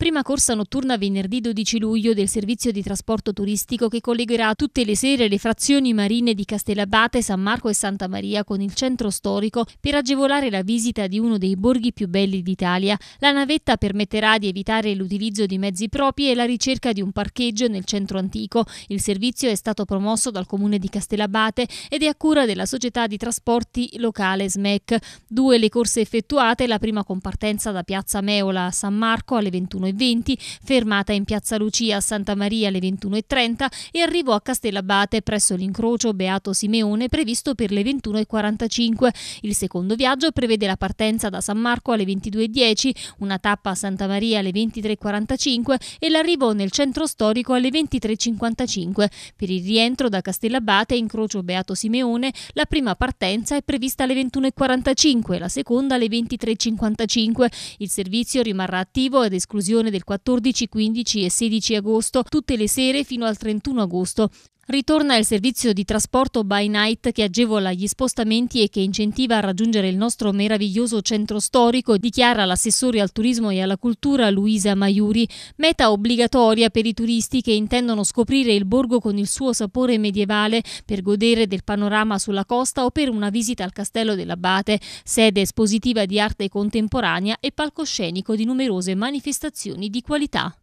Prima corsa notturna venerdì 12 luglio del servizio di trasporto turistico che collegherà tutte le sere le frazioni marine di Castellabate, San Marco e Santa Maria con il centro storico per agevolare la visita di uno dei borghi più belli d'Italia. La navetta permetterà di evitare l'utilizzo di mezzi propri e la ricerca di un parcheggio nel centro antico. Il servizio è stato promosso dal comune di Castellabate ed è a cura della società di trasporti locale SMEC. Due le corse effettuate, la prima con partenza da Piazza Meola a San Marco alle 21 21.20, fermata in Piazza Lucia a Santa Maria alle 21.30 e arrivo a Castellabate presso l'incrocio Beato Simeone previsto per le 21.45. Il secondo viaggio prevede la partenza da San Marco alle 22.10, una tappa a Santa Maria alle 23.45 e l'arrivo nel centro storico alle 23.55. Per il rientro da Castellabate incrocio Beato Simeone la prima partenza è prevista alle 21.45, la seconda alle 23.55. Il servizio rimarrà attivo ad esclusione del 14, 15 e 16 agosto tutte le sere fino al 31 agosto. Ritorna il servizio di trasporto by night che agevola gli spostamenti e che incentiva a raggiungere il nostro meraviglioso centro storico, dichiara l'assessore al turismo e alla cultura Luisa Maiuri, meta obbligatoria per i turisti che intendono scoprire il borgo con il suo sapore medievale per godere del panorama sulla costa o per una visita al castello dell'Abate, sede espositiva di arte contemporanea e palcoscenico di numerose manifestazioni di qualità.